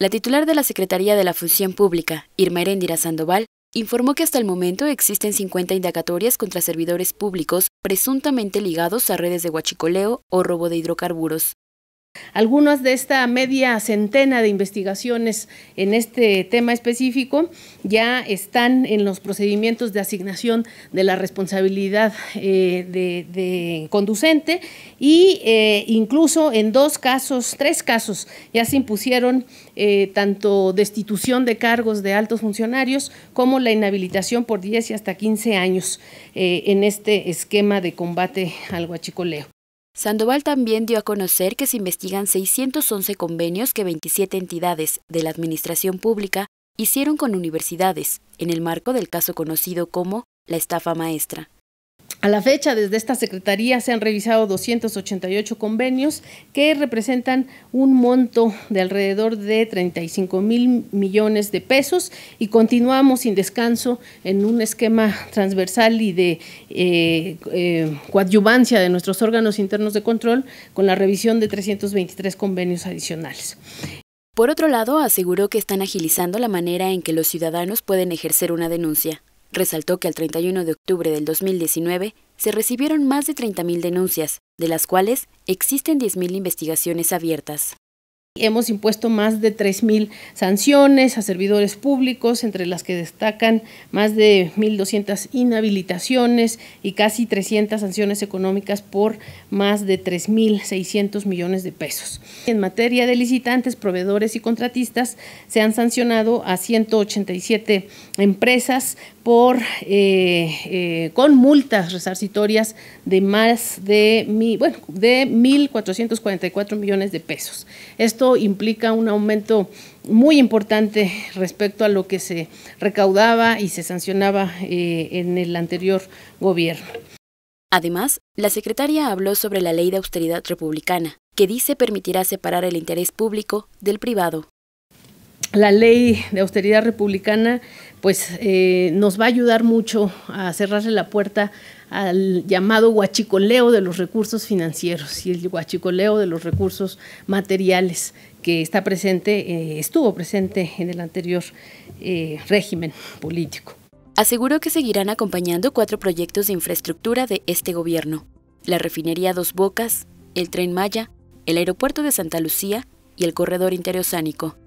La titular de la Secretaría de la Función Pública, Irma Eréndira Sandoval, informó que hasta el momento existen 50 indagatorias contra servidores públicos presuntamente ligados a redes de huachicoleo o robo de hidrocarburos. Algunas de esta media centena de investigaciones en este tema específico ya están en los procedimientos de asignación de la responsabilidad eh, de, conducente y eh, incluso en dos casos, tres casos, ya se impusieron eh, tanto destitución de cargos de altos funcionarios como la inhabilitación por 10 y hasta 15 años en este esquema de combate al guachicoleo. Sandoval también dio a conocer que se investigan 611 convenios que 27 entidades de la Administración Pública hicieron con universidades en el marco del caso conocido como la estafa maestra. A la fecha, desde esta Secretaría se han revisado 288 convenios que representan un monto de alrededor de 35 mil millones de pesos y continuamos sin descanso en un esquema transversal y de eh, eh, coadyuvancia de nuestros órganos internos de control con la revisión de 323 convenios adicionales. Por otro lado, aseguró que están agilizando la manera en que los ciudadanos pueden ejercer una denuncia. Resaltó que al 31 de octubre del 2019 se recibieron más de 30.000 denuncias, de las cuales existen 10.000 investigaciones abiertas. Hemos impuesto más de 3.000 sanciones a servidores públicos, entre las que destacan más de 1.200 inhabilitaciones y casi 300 sanciones económicas por más de 3.600 millones de pesos. En materia de licitantes, proveedores y contratistas, se han sancionado a 187 empresas por, eh, eh, con multas resarcitorias de más de, bueno, de 1.444 millones de pesos. Esto implica un aumento muy importante respecto a lo que se recaudaba y se sancionaba eh, en el anterior gobierno. Además, la secretaria habló sobre la ley de austeridad republicana, que dice permitirá separar el interés público del privado. La ley de austeridad republicana pues eh, nos va a ayudar mucho a cerrarle la puerta al llamado huachicoleo de los recursos financieros y el huachicoleo de los recursos materiales que está presente, eh, estuvo presente en el anterior eh, régimen político. Aseguró que seguirán acompañando cuatro proyectos de infraestructura de este gobierno, la refinería Dos Bocas, el tren Maya, el aeropuerto de Santa Lucía y el corredor interoceánico.